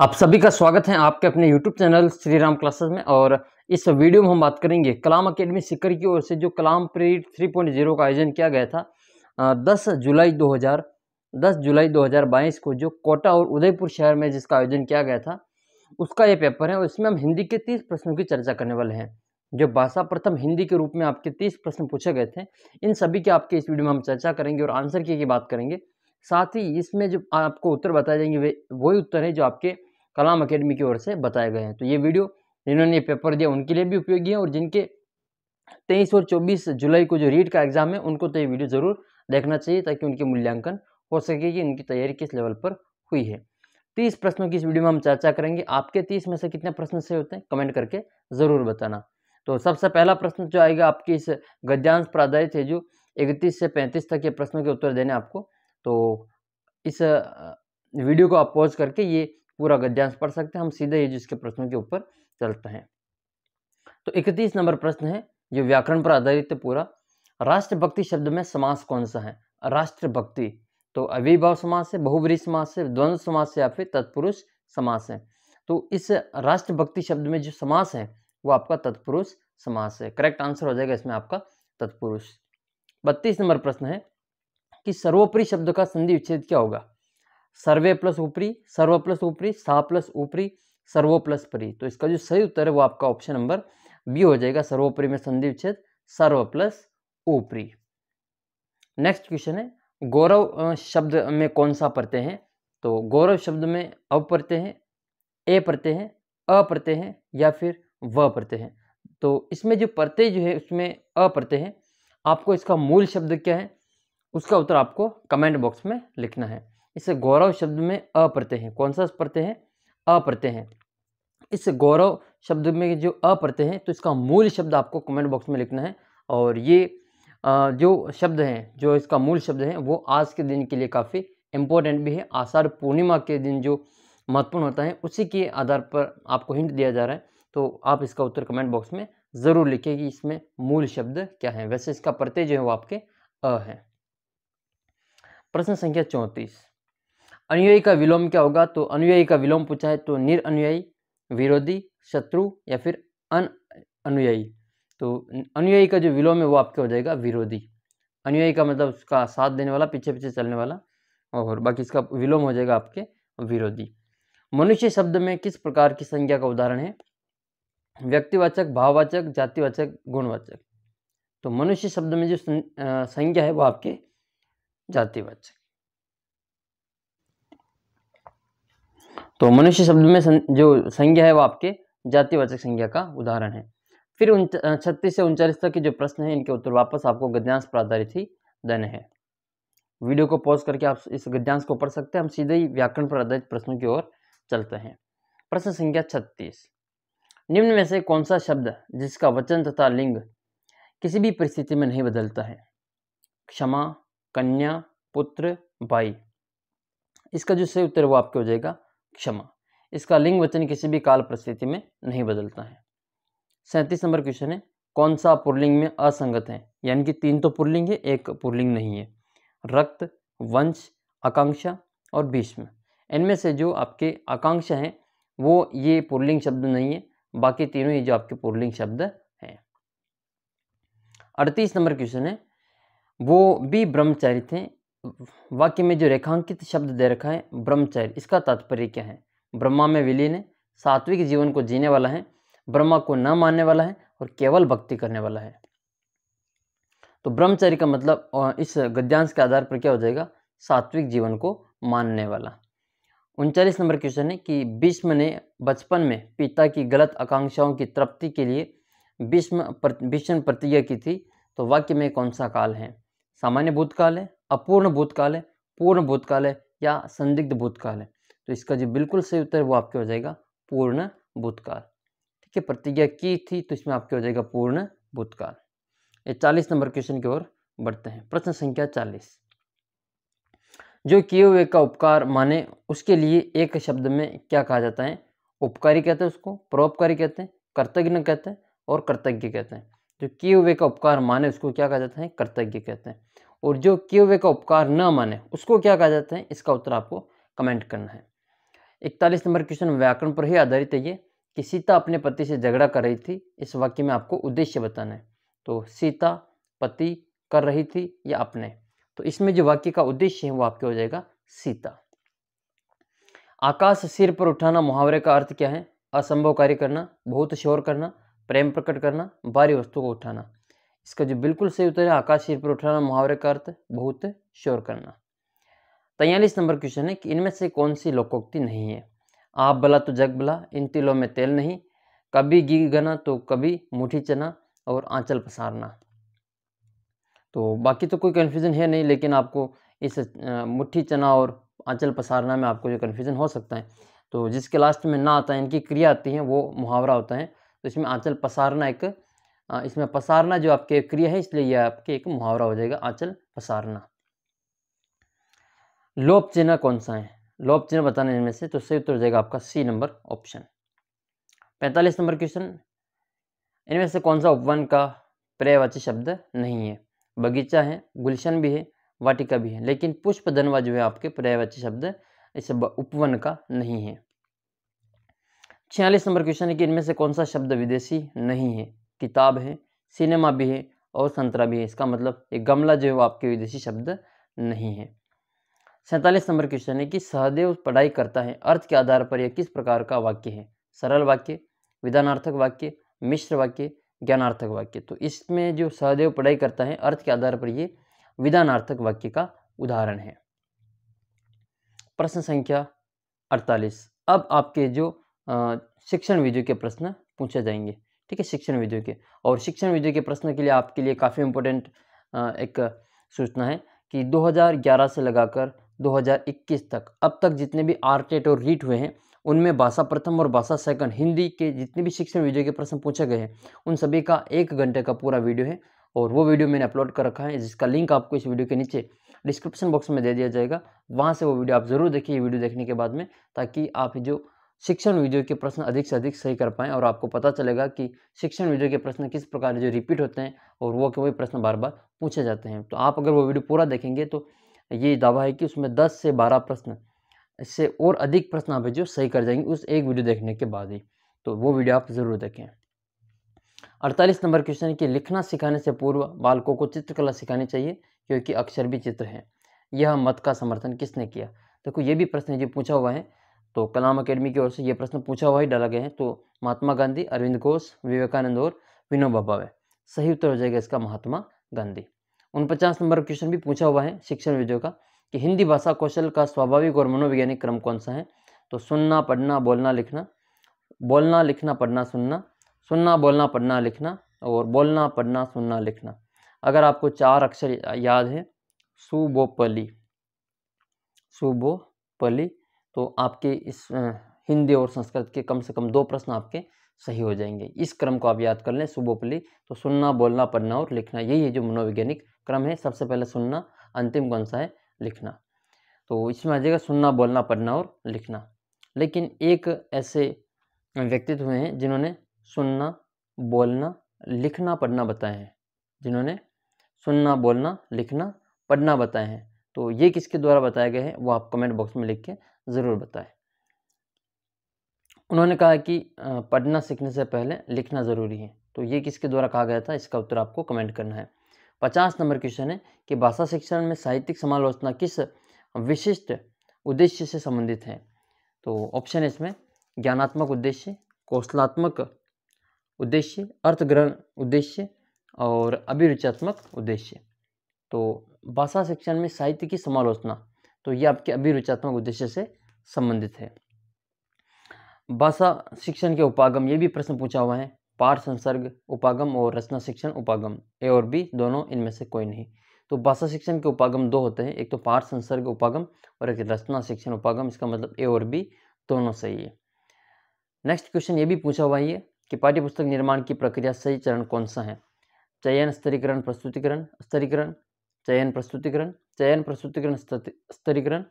आप सभी का स्वागत है आपके अपने YouTube channel Shri Ram classes में और इस वीडियो में हम बात करेंगे कलाम अकेडमी सिकर की ओर से जो कलाम पीरियड 3.0 का आयोजन किया गया था 10 जुलाई 2000 10 जुलाई 2022 को जो कोटा और उदयपुर शहर में जिसका आयोजन किया गया था उसका ये पेपर है और इसमें हम हिंदी के तीस प्रश्नों की चर्चा करने वाले हैं जो भाषा प्रथम हिंदी के रूप में आपके तीस प्रश्न पूछे गए थे इन सभी की आपके इस वीडियो में हम चर्चा करेंगे और आंसर की, की बात करेंगे साथ ही इसमें जो आपको उत्तर बताए जाएंगे वे वही उत्तर है जो आपके कलाम अकेडमी की ओर से बताए गए हैं तो ये वीडियो जिन्होंने पेपर दिया उनके लिए भी उपयोगी है और जिनके तेईस और चौबीस जुलाई को जो रीट का एग्ज़ाम है उनको तो ये वीडियो ज़रूर देखना चाहिए ताकि उनके मूल्यांकन हो सके कि उनकी तैयारी किस लेवल पर हुई है तीस प्रश्नों की इस वीडियो में हम चर्चा करेंगे आपके तीस में से कितने प्रश्न से होते हैं कमेंट करके ज़रूर बताना तो सबसे पहला प्रश्न जो आएगा आपके इस गद्यांश पर आधारित है जो इकतीस से पैंतीस तक के प्रश्नों के उत्तर देने आपको तो इस वीडियो को आप पॉज करके ये पूरा गद्यांश पढ़ सकते हैं हम सीधे ही जिसके प्रश्नों के ऊपर चलते हैं तो इकतीस नंबर प्रश्न है जो व्याकरण पर आधारित है पूरा राष्ट्रभक्ति शब्द में समास कौन सा है राष्ट्रभक्ति तो अविभाव समास है बहुवरी समास है द्वंद समास है या फिर तत्पुरुष समास है तो इस राष्ट्रभक्ति शब्द में जो समास है वो आपका तत्पुरुष समास है करेक्ट आंसर हो जाएगा इसमें आपका तत्पुरुष बत्तीस नंबर प्रश्न है कि सर्वोपरि शब्द का संधि विच्छेद क्या होगा सर्वे प्लस ऊपरी सर्व प्लस ऊपरी सा प्लस ऊपरी सर्वो प्लस परी तो इसका जो सही उत्तर है वो आपका ऑप्शन नंबर बी हो जाएगा सर्वोपरी में संधि विच्छेद सर्व प्लस ऊपरी नेक्स्ट क्वेश्चन है गौरव शब्द में कौन सा पढ़ते हैं तो गौरव शब्द में अव पढ़ते हैं ए पढ़ते हैं अ पढ़ते हैं या फिर व पढ़ते हैं तो इसमें जो पढ़ते जो है उसमें पढ़ते हैं आपको इसका मूल शब्द क्या है उसका उत्तर आपको कमेंट बॉक्स में लिखना है इस गौरव शब्द में अप्रत्यय है कौन सा प्रत्यय है अप्रत्यय है इस गौरव शब्द में जो अप्रत्यय है तो इसका मूल शब्द आपको कमेंट बॉक्स में लिखना है और ये जो शब्द हैं जो इसका मूल शब्द है वो आज के दिन के लिए काफ़ी इम्पोर्टेंट भी है आषाढ़ पूर्णिमा के दिन जो महत्वपूर्ण होता है उसी के आधार पर आपको हिंट दिया जा रहा है तो आप इसका उत्तर कमेंट बॉक्स में ज़रूर लिखिए कि इसमें मूल शब्द क्या है वैसे इसका प्रत्यय जो है वो आपके अ है प्रश्न संख्या चौंतीस अनुयायी का विलोम क्या होगा तो अनुयायी का विलोम पूछा है तो निर अनुयायी विरोधी शत्रु या फिर अन अनुयायी तो अनुयायी का जो विलोम है वो आपके हो जाएगा विरोधी अनुयायी का मतलब उसका साथ देने वाला पीछे पीछे चलने वाला और बाकी इसका विलोम हो जाएगा आपके विरोधी मनुष्य शब्द में किस प्रकार की संज्ञा का उदाहरण है व्यक्तिवाचक भाववाचक जातिवाचक गुणवाचक तो मनुष्य शब्द में जो संज्ञा है वो आपके जातिवाचक तो मनुष्य शब्द में सं, जो संज्ञा है वो आपके जातिवाचक संज्ञा का उदाहरण है फिर उन छत्तीस से उनचालीस तक के जो प्रश्न हैं इनके उत्तर वापस आपको गद्यांश पर आधारित ही देने हैं वीडियो को पॉज करके आप इस गद्यांश को पढ़ सकते हैं हम सीधे ही व्याकरण पर आधारित प्रश्नों की ओर चलते हैं प्रश्न संख्या छत्तीस निम्न में से कौन सा शब्द जिसका वचन तथा लिंग किसी भी परिस्थिति में नहीं बदलता है क्षमा कन्या पुत्र भाई इसका जो सही उत्तर वो आपके हो जाएगा क्षमा इसका लिंग वचन किसी भी काल परिस्थिति में नहीं बदलता है सैंतीस नंबर क्वेश्चन है कौन सा पुरलिंग में असंगत है यानी कि तीन तो पुरलिंग है एक पुरलिंग नहीं है रक्त वंश आकांक्षा और भीष्म इनमें से जो आपके आकांक्षा हैं वो ये पुरलिंग शब्द नहीं है बाकी तीनों ये जो आपके पुरलिंग शब्द हैं अड़तीस नंबर क्वेश्चन है वो भी ब्रह्मचारी थे वाक्य में जो रेखांकित शब्द दे रखा है ब्रह्मचर्य इसका तात्पर्य क्या है ब्रह्मा में विलीन है सात्विक जीवन को जीने वाला है ब्रह्मा को न मानने वाला है और केवल भक्ति करने वाला है तो ब्रह्मचर्य का मतलब इस गद्यांश के आधार पर क्या हो जाएगा सात्विक जीवन को मानने वाला उनचालीस नंबर क्वेश्चन है कि भीष्म ने बचपन में पिता की गलत आकांक्षाओं की तृप्ति के लिए भीष्म भीषण प्रतिज्ञा की थी तो वाक्य में कौन सा काल है सामान्य भूतकाल है अपूर्ण भूतकाल है पूर्ण भूतकाल है या संदिग्ध भूतकाल है तो इसका जो बिल्कुल सही उत्तर वो आपके हो जाएगा पूर्ण भूतकाल ठीक है प्रतिज्ञा की थी तो इसमें आपके हो जाएगा पूर्ण भूतकाल ये चालीस नंबर क्वेश्चन की ओर बढ़ते हैं प्रश्न संख्या चालीस जो किए हुए का उपकार माने उसके लिए एक शब्द में क्या कहा जाता है उपकारी कहते हैं उसको परोपकारी कहते हैं कर्तज्ञ कहते हैं और कर्तज्ञ कहते हैं जो किए हुए का उपकार माने उसको क्या कहा जाता है कर्तज्ञ कहते हैं और जो किए हुए का उपकार न माने उसको क्या कहा जाता है इसका उत्तर आपको कमेंट करना है इकतालीस नंबर क्वेश्चन व्याकरण पर ही आधारित है ये कि सीता अपने पति से झगड़ा कर रही थी इस वाक्य में आपको उद्देश्य बताना है तो सीता पति कर रही थी या अपने तो इसमें जो वाक्य का उद्देश्य है वो आपके हो जाएगा सीता आकाश सिर पर उठाना मुहावरे का अर्थ क्या है असंभव कार्य करना बहुत शोर करना प्रेम प्रकट करना भारी वस्तु को उठाना इसका जो बिल्कुल सही उत्तर है आकाश सिर पर उठाना मुहावरे का अर्थ बहुत शोर करना तैयलीस नंबर क्वेश्चन है कि इनमें से कौन सी लोकोक्ति नहीं है आप भला तो जग भला इन तिलों में तेल नहीं कभी गिग गना तो कभी मुठी चना और आंचल पसारना तो बाकी तो कोई कन्फ्यूज़न है नहीं लेकिन आपको इस मुठ्ठी चना और आंचल पसारना में आपको जो कन्फ्यूज़न हो सकता है तो जिसके लास्ट में ना आता है इनकी क्रिया आती है वो मुहावरा होता है तो इसमें आंचल पसारना एक इसमें पसारना जो आपके क्रिया है इसलिए यह आपके एक मुहावरा हो जाएगा आंचल पसारना लोप चिन्ह कौन सा है लोप चिन्ह बताने में से तो सही उत्तर हो जाएगा आपका सी नंबर ऑप्शन पैंतालीस नंबर क्वेश्चन इनमें से कौन सा उपवन का पर्यायवाची शब्द नहीं है बगीचा है गुलशन भी है वाटिका भी है लेकिन पुष्प धनवा जो है आपके पर्यायवाची शब्द इस उपवन का नहीं है छियालीस नंबर क्वेश्चन है कि इनमें से कौन सा शब्द विदेशी नहीं है किताब है सिनेमा भी है और संतरा भी है इसका मतलब एक गमला जो है वो आपके विदेशी शब्द नहीं है सैंतालीस नंबर क्वेश्चन है कि सहदेव पढ़ाई करता है अर्थ के आधार पर यह किस प्रकार का वाक्य है सरल वाक्य विधानार्थक वाक्य मिश्र वाक्य ज्ञानार्थक वाक्य तो इसमें जो सहदेव पढ़ाई करता है अर्थ के आधार पर ये विधानार्थक वाक्य का उदाहरण है प्रश्न संख्या 48 अब आपके जो शिक्षण विधि के प्रश्न पूछे जाएंगे ठीक है शिक्षण विधियों के और शिक्षण विधियों के प्रश्न के लिए आपके लिए काफ़ी इम्पोर्टेंट एक सूचना है कि 2011 से लगाकर 2021 तक अब तक जितने भी आरटेट और रीट e हुए हैं उनमें भाषा प्रथम और भाषा सेकंड हिंदी के जितने भी शिक्षण वीडियो के प्रश्न पूछे गए हैं उन सभी का एक घंटे का पूरा वीडियो है और वो वीडियो मैंने अपलोड कर रखा है जिसका लिंक आपको इस वीडियो के नीचे डिस्क्रिप्शन बॉक्स में दे दिया जाएगा वहाँ से वो वीडियो आप ज़रूर देखिए वीडियो देखने के बाद में ताकि आप जो शिक्षण वीडियो के प्रश्न अधिक से अधिक सही कर पाएँ और आपको पता चलेगा कि शिक्षण वीडियो के प्रश्न किस प्रकार जो रिपीट होते हैं और वो के वही प्रश्न बार बार पूछे जाते हैं तो आप अगर वो वीडियो पूरा देखेंगे तो ये दावा है कि उसमें दस से बारह प्रश्न इससे और अधिक प्रश्न आप जो सही कर जाएंगे उस एक वीडियो देखने के बाद ही तो वो वीडियो आप ज़रूर देखें अड़तालीस नंबर क्वेश्चन कि लिखना सिखाने से पूर्व बालकों को चित्रकला सिखानी चाहिए क्योंकि अक्षर भी चित्र हैं यह मत का समर्थन किसने किया देखो तो ये भी प्रश्न जो पूछा हुआ है तो कलाम अकेडमी की ओर से ये प्रश्न पूछा हुआ ही डाला गया है तो महात्मा गांधी अरविंद घोष विवेकानंद और विनोबा भावे सही उत्तर हो जाएगा इसका महात्मा गांधी उन पचास नंबर क्वेश्चन भी पूछा हुआ है शिक्षण विजय का कि हिंदी भाषा कौशल का स्वाभाविक और मनोवैज्ञानिक क्रम कौन सा है तो सुनना पढ़ना बोलना लिखना बोलना लिखना पढ़ना सुनना सुनना बोलना पढ़ना लिखना और बोलना पढ़ना सुनना लिखना अगर आपको चार अक्षर याद है सुबोपली सुबोपली तो आपके इस हिंदी और संस्कृत के कम से कम दो प्रश्न आपके सही हो जाएंगे इस क्रम को आप याद कर लें सुबोपली तो सुनना बोलना पढ़ना और लिखना यही है जो मनोवैज्ञानिक क्रम है सबसे पहले सुनना अंतिम कौन सा है लिखना तो इसमें आ जाएगा सुनना बोलना पढ़ना और लिखना लेकिन एक ऐसे व्यक्तित्व हुए हैं जिन्होंने सुनना बोलना लिखना पढ़ना बताए हैं जिन्होंने सुनना बोलना लिखना पढ़ना बताए हैं तो ये किसके द्वारा बताया गया है वो आप कमेंट बॉक्स में लिख के ज़रूर बताएं उन्होंने कहा कि पढ़ना सीखने से पहले लिखना ज़रूरी है तो ये किसके द्वारा कहा गया था इसका उत्तर आपको कमेंट करना है पचास नंबर क्वेश्चन है कि भाषा शिक्षण में साहित्यिक समालोचना किस विशिष्ट उद्देश्य से संबंधित है तो ऑप्शन है इसमें ज्ञानात्मक उद्देश्य कौशलात्मक उद्देश्य अर्थग्रहण उद्देश्य और अभिरुचात्मक उद्देश्य तो भाषा शिक्षण में साहित्य की समालोचना तो ये आपके अभिरुचात्मक उद्देश्य से संबंधित है भाषा शिक्षण के उपागम ये भी प्रश्न पूछा हुआ है पाठ संसर्ग उपागम और रचना शिक्षण उपागम ए और बी दोनों इनमें से कोई नहीं तो भाषा शिक्षण के उपागम दो होते हैं एक तो पाठ संसर्ग उपागम और एक रचना शिक्षण उपागम इसका मतलब ए और बी दोनों सही है नेक्स्ट क्वेश्चन ये भी पूछा हुआ है कि पाठ्यपुस्तक निर्माण की प्रक्रिया सही चरण कौन सा है चयन स्तरीकरण प्रस्तुतिकरण स्तरीकरण चयन प्रस्तुतिकरण चयन प्रस्तुतिकरण स्तरीकरण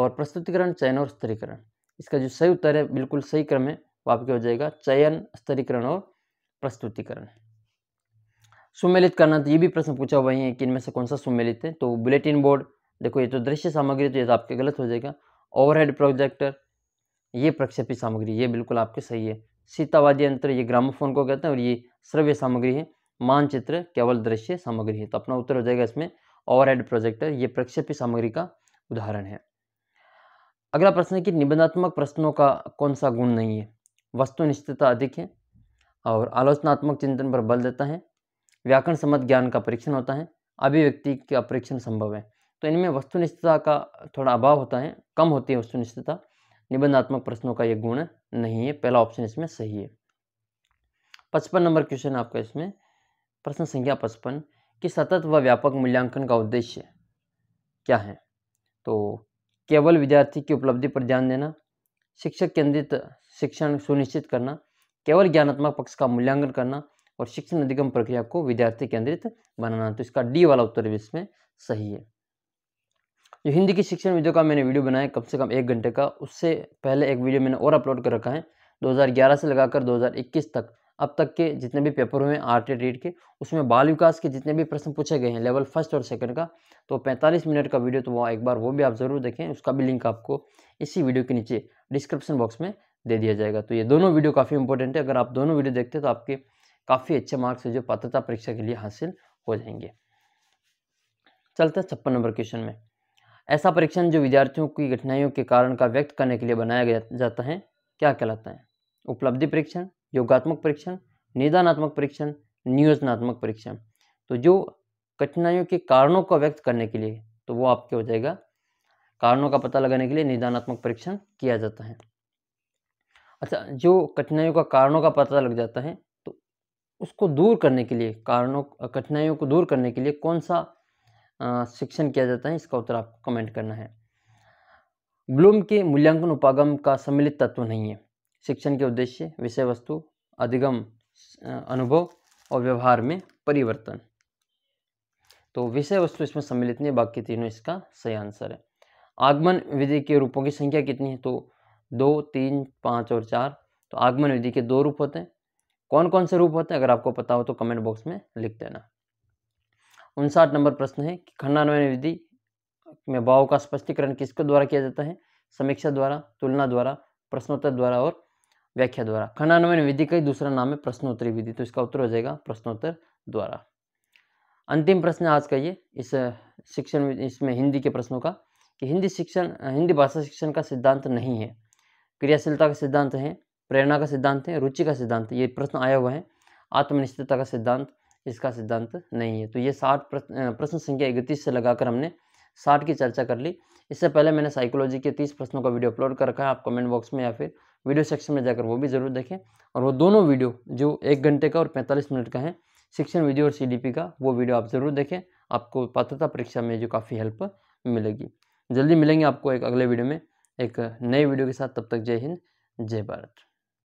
और प्रस्तुतिकरण चयन और स्तरीकरण इसका जो सही उत्तर है बिल्कुल सही क्रम है वो आपके हो जाएगा चयन स्तरीकरण और प्रस्तुतिकरण सुमेलित करना तो ये भी प्रश्न पूछा हुआ है कि इनमें से कौन सा सुमेलित है तो बुलेटिन बोर्ड देखो ये तो दृश्य सामग्री तो ये तो आपके गलत हो जाएगा ओवरहेड प्रोजेक्टर ये प्रक्षेपी सामग्री ये बिल्कुल आपके सही है सीतावादी यंत्र ये ग्रामोफोन को कहते हैं और ये श्रव्य सामग्री है मानचित्र केवल दृश्य सामग्री है तो अपना उत्तर हो जाएगा इसमें ओवरहेड प्रोजेक्टर ये प्रक्षेपी सामग्री का उदाहरण है अगला प्रश्न है कि निबंधात्मक प्रश्नों का कौन सा गुण नहीं है वस्तुनिष्ठता अधिक है और आलोचनात्मक चिंतन पर बल देता है व्याकरण सम्मत ज्ञान का परीक्षण होता है अभिव्यक्ति का परीक्षण संभव है तो इनमें वस्तुनिष्ठता का थोड़ा अभाव होता है कम होती है वस्तुनिश्चितता निबंधात्मक प्रश्नों का यह गुण नहीं है पहला ऑप्शन इसमें सही है पचपन नंबर क्वेश्चन आपका इसमें प्रश्न संख्या पचपन कि सतत व व्यापक मूल्यांकन का उद्देश्य क्या है तो केवल विद्यार्थी की उपलब्धि पर ध्यान देना शिक्षक केंद्रित शिक्षण सुनिश्चित करना केवल ज्ञानात्मक पक्ष का मूल्यांकन करना और शिक्षण अधिगम प्रक्रिया को विद्यार्थी केंद्रित बनाना तो इसका डी वाला उत्तर भी इसमें सही है जो हिंदी की शिक्षण वीडियो का मैंने वीडियो बनाया कम से कम एक घंटे का उससे पहले एक वीडियो मैंने और अपलोड कर रखा है 2011 से लगाकर 2021 तक अब तक के जितने भी पेपर हुए हैं आर टी रीड के उसमें बाल विकास के जितने भी प्रश्न पूछे गए हैं लेवल फर्स्ट और सेकंड का तो 45 मिनट का वीडियो तो वो एक बार वो भी आप ज़रूर देखें उसका भी लिंक आपको इसी वीडियो के नीचे डिस्क्रिप्शन बॉक्स में दे दिया जाएगा तो ये दोनों वीडियो काफ़ी इंपॉर्टेंट है अगर आप दोनों वीडियो देखते हैं तो आपके काफ़ी अच्छे मार्क्स जो पात्रता परीक्षा के लिए हासिल हो जाएंगे चलते हैं छप्पन नंबर क्वेश्चन में ऐसा परीक्षण जो विद्यार्थियों की कठिनाइयों के कारण का व्यक्त करने के लिए बनाया जाता है क्या कहलाता है उपलब्धि परीक्षण योगात्मक परीक्षण निदानात्मक परीक्षण नियोजनात्मक परीक्षण तो जो कठिनाइयों के कारणों को व्यक्त करने के लिए तो वो आपके हो जाएगा कारणों का पता लगाने के लिए निदानात्मक परीक्षण किया जाता है अच्छा जो कठिनाइयों का कारणों का पता लग जाता है तो उसको दूर करने के लिए कारणों कठिनाइयों को दूर करने के लिए कौन सा शिक्षण किया जाता है इसका उत्तर आपको कमेंट करना है ब्लूम के मूल्यांकन उपागम का सम्मिलित तत्व नहीं है शिक्षण के उद्देश्य विषय वस्तु अधिगम अनुभव और व्यवहार में परिवर्तन तो विषय वस्तु इसमें सम्मिलित नहीं बाकी तीनों इसका सही आंसर है आगमन विधि के रूपों की संख्या कितनी है तो दो तीन पाँच और चार तो आगमन विधि के दो रूप होते हैं कौन कौन से रूप होते हैं अगर आपको पता हो तो कमेंट बॉक्स में लिख देना उनसाठ नंबर प्रश्न है कि खंडान्वयन विधि में भाव का स्पष्टीकरण किसके द्वारा किया जाता है समीक्षा द्वारा तुलना द्वारा प्रश्नोत्तर द्वारा और व्याख्या द्वारा खंडानुमान विधि का ही दूसरा नाम है प्रश्नोत्तरी विधि तो इसका उत्तर हो जाएगा प्रश्नोत्तर द्वारा अंतिम प्रश्न आज का ये इस शिक्षण इसमें हिंदी के प्रश्नों का कि हिंदी शिक्षण हिंदी भाषा शिक्षण का सिद्धांत नहीं है क्रियाशीलता का सिद्धांत है प्रेरणा का सिद्धांत है रुचि का सिद्धांत ये प्रश्न आया हुआ है आत्मनिश्चितता का सिद्धांत इसका सिद्धांत नहीं है तो ये साठ प्रश्न संख्या इकतीस से लगाकर हमने साठ की चर्चा कर ली इससे पहले मैंने साइकोलॉजी के तीस प्रश्नों का वीडियो अपलोड कर रखा है आप कमेंट बॉक्स में या फिर वीडियो सेक्शन में जाकर वो भी जरूर देखें और वो दोनों वीडियो जो एक घंटे का और पैंतालीस मिनट का है शिक्षण वीडियो और सी का वो वीडियो आप ज़रूर देखें आपको पात्रता परीक्षा में जो काफ़ी हेल्प मिलेगी जल्दी मिलेंगे आपको एक अगले वीडियो में एक नए वीडियो के साथ तब तक जय हिंद जय भारत